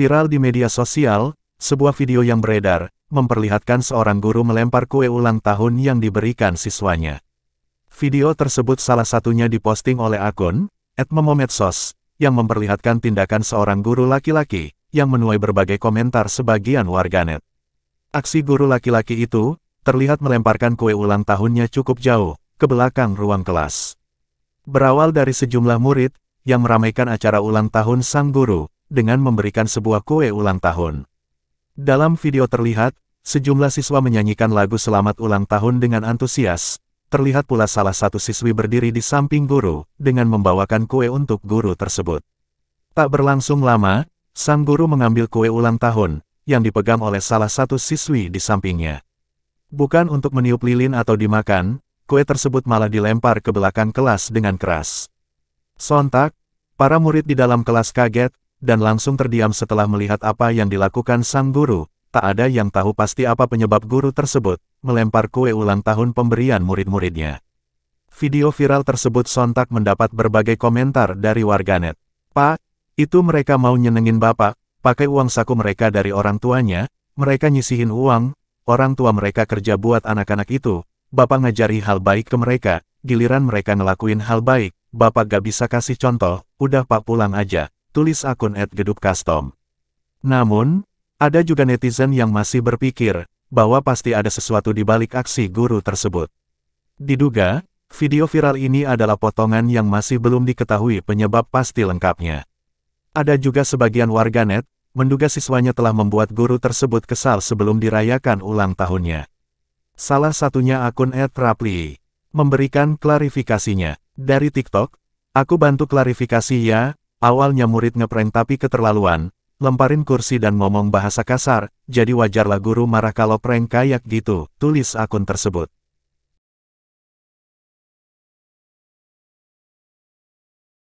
Viral di media sosial, sebuah video yang beredar, memperlihatkan seorang guru melempar kue ulang tahun yang diberikan siswanya. Video tersebut salah satunya diposting oleh akun, Edmomomedsos, yang memperlihatkan tindakan seorang guru laki-laki, yang menuai berbagai komentar sebagian warganet. Aksi guru laki-laki itu, terlihat melemparkan kue ulang tahunnya cukup jauh, ke belakang ruang kelas. Berawal dari sejumlah murid, yang meramaikan acara ulang tahun sang guru, dengan memberikan sebuah kue ulang tahun. Dalam video terlihat, sejumlah siswa menyanyikan lagu selamat ulang tahun dengan antusias, terlihat pula salah satu siswi berdiri di samping guru, dengan membawakan kue untuk guru tersebut. Tak berlangsung lama, sang guru mengambil kue ulang tahun, yang dipegang oleh salah satu siswi di sampingnya. Bukan untuk meniup lilin atau dimakan, kue tersebut malah dilempar ke belakang kelas dengan keras. Sontak, para murid di dalam kelas kaget, dan langsung terdiam setelah melihat apa yang dilakukan sang guru, tak ada yang tahu pasti apa penyebab guru tersebut, melempar kue ulang tahun pemberian murid-muridnya. Video viral tersebut sontak mendapat berbagai komentar dari warganet. Pak, itu mereka mau nyenengin bapak, pakai uang saku mereka dari orang tuanya, mereka nyisihin uang, orang tua mereka kerja buat anak-anak itu, bapak ngajari hal baik ke mereka, giliran mereka ngelakuin hal baik, bapak gak bisa kasih contoh, udah pak pulang aja tulis akun @gedupcustom. Namun, ada juga netizen yang masih berpikir bahwa pasti ada sesuatu di balik aksi guru tersebut. Diduga, video viral ini adalah potongan yang masih belum diketahui penyebab pasti lengkapnya. Ada juga sebagian warganet menduga siswanya telah membuat guru tersebut kesal sebelum dirayakan ulang tahunnya. Salah satunya akun @rapli memberikan klarifikasinya dari TikTok. Aku bantu klarifikasi ya, Awalnya murid ngeprank tapi keterlaluan, lemparin kursi dan ngomong bahasa kasar, jadi wajarlah guru marah kalau prank kayak gitu, tulis akun tersebut.